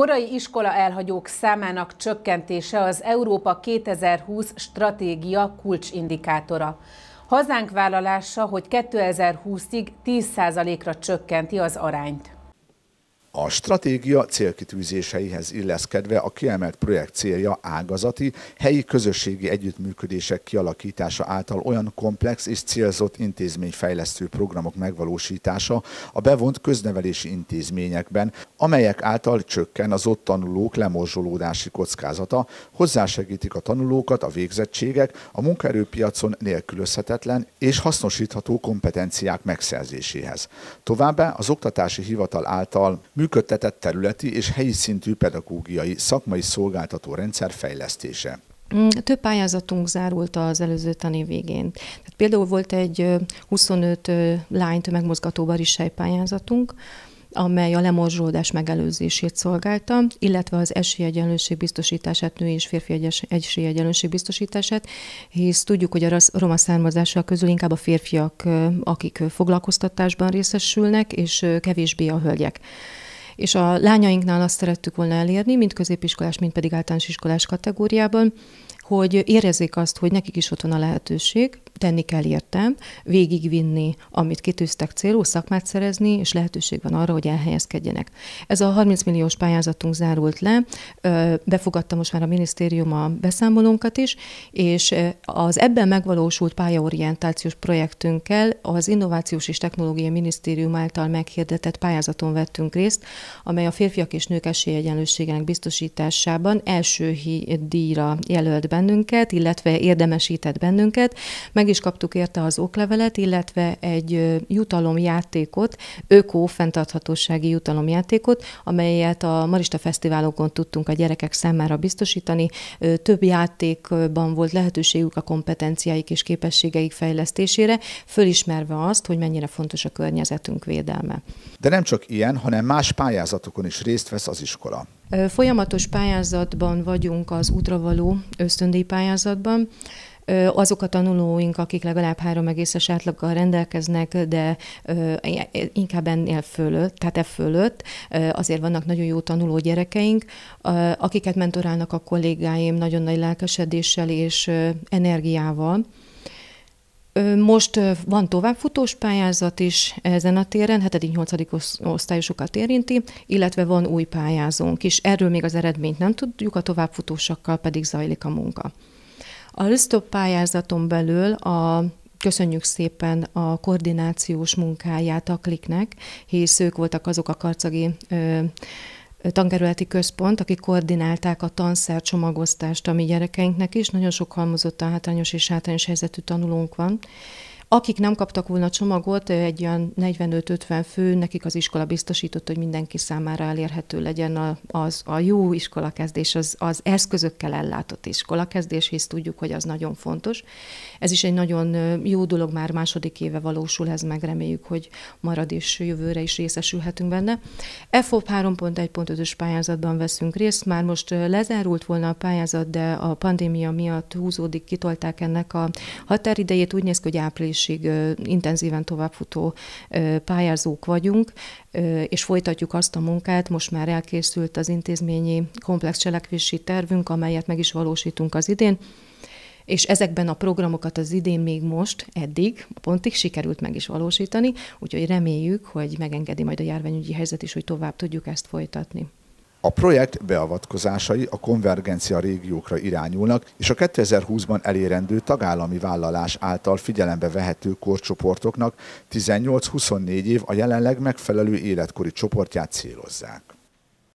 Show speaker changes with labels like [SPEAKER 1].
[SPEAKER 1] korai iskola elhagyók számának csökkentése az Európa 2020 stratégia kulcsindikátora. Hazánk vállalása, hogy 2020-ig 10%-ra csökkenti az arányt.
[SPEAKER 2] A stratégia célkitűzéseihez illeszkedve a kiemelt projekt célja ágazati, helyi közösségi együttműködések kialakítása által olyan komplex és célzott intézményfejlesztő programok megvalósítása a bevont köznevelési intézményekben, amelyek által csökken az ott tanulók lemorzsolódási kockázata, hozzásegítik a tanulókat a végzettségek a munkaerőpiacon nélkülözhetetlen és hasznosítható kompetenciák megszerzéséhez. Továbbá az oktatási hivatal által működtetett területi és helyi szintű pedagógiai szakmai szolgáltató rendszer fejlesztése.
[SPEAKER 1] Mm, több pályázatunk zárult az előző tanév végén. Tehát például volt egy 25 lány tömegmozgató barisely pályázatunk, amely a lemorzsolódás megelőzését szolgálta, illetve az esélyegyenlőség biztosítását, női és férfi esélyegyenlőség biztosítását, hisz tudjuk, hogy a roma származással közül inkább a férfiak, akik foglalkoztatásban részesülnek, és kevésbé a hölgyek és a lányainknál azt szerettük volna elérni, mind középiskolás, mind pedig általános iskolás kategóriában, hogy érezzék azt, hogy nekik is ott van a lehetőség, tenni kell értem, végigvinni, amit kitűztek célú, szakmát szerezni, és lehetőség van arra, hogy elhelyezkedjenek. Ez a 30 milliós pályázatunk zárult le, befogadta most már a minisztérium a beszámolónkat is, és az ebben megvalósult pályaorientációs projektünkkel az Innovációs és Technológiai Minisztérium által meghirdetett pályázaton vettünk részt, amely a férfiak és nők esélyegyenlőségének biztosításában első díjra jelölt bennünket, illetve érdemesített bennünket, meg is kaptuk érte az oklevelet, illetve egy jutalomjátékot, öko fenntarthatósági jutalomjátékot, amelyet a Marista Fesztiválokon tudtunk a gyerekek számára biztosítani. Több játékban volt lehetőségük a kompetenciáik és képességeik fejlesztésére, fölismerve azt, hogy mennyire fontos a környezetünk védelme.
[SPEAKER 2] De nem csak ilyen, hanem más pályázatokon is részt vesz az iskola.
[SPEAKER 1] Folyamatos pályázatban vagyunk az útravaló ösztöndíj pályázatban, azok a tanulóink, akik legalább három egészes átlaggal rendelkeznek, de inkább ennél fölött, tehát e fölött, azért vannak nagyon jó tanuló gyerekeink, akiket mentorálnak a kollégáim nagyon nagy lelkesedéssel és energiával. Most van továbbfutós pályázat is ezen a téren, 7.-8. osztályosokat érinti, illetve van új pályázónk is. Erről még az eredményt nem tudjuk, a továbbfutósakkal pedig zajlik a munka. A Löztöbb pályázaton belül a Köszönjük szépen a koordinációs munkáját a kliknek, hisz ők voltak azok a karcagi ö, tankerületi központ, akik koordinálták a tanszer csomagoztást a mi gyerekeinknek is. Nagyon sok halmozottan hátrányos és hátrányos helyzetű tanulónk van, akik nem kaptak volna csomagot, egy olyan 45-50 fő, nekik az iskola biztosított, hogy mindenki számára elérhető legyen a, az, a jó iskolakezdés, az, az eszközökkel ellátott iskolakezdés, hisz tudjuk, hogy az nagyon fontos. Ez is egy nagyon jó dolog, már második éve valósul ez meg, reméljük, hogy marad és jövőre is részesülhetünk benne. EFOP 3.1.5-ös pályázatban veszünk részt, már most lezárult volna a pályázat, de a pandémia miatt húzódik, kitolták ennek a határidejét, úgy néz ki, hogy április véglegesig intenzíven továbbfutó pályázók vagyunk, és folytatjuk azt a munkát. Most már elkészült az intézményi komplex cselekvési tervünk, amelyet meg is valósítunk az idén és ezekben a programokat az idén még most, eddig, pontig sikerült meg is valósítani, úgyhogy reméljük, hogy megengedi majd a járványügyi helyzet is, hogy tovább tudjuk ezt folytatni.
[SPEAKER 2] A projekt beavatkozásai a konvergencia régiókra irányulnak, és a 2020-ban elérendő tagállami vállalás által figyelembe vehető korcsoportoknak 18-24 év a jelenleg megfelelő életkori csoportját célozzák.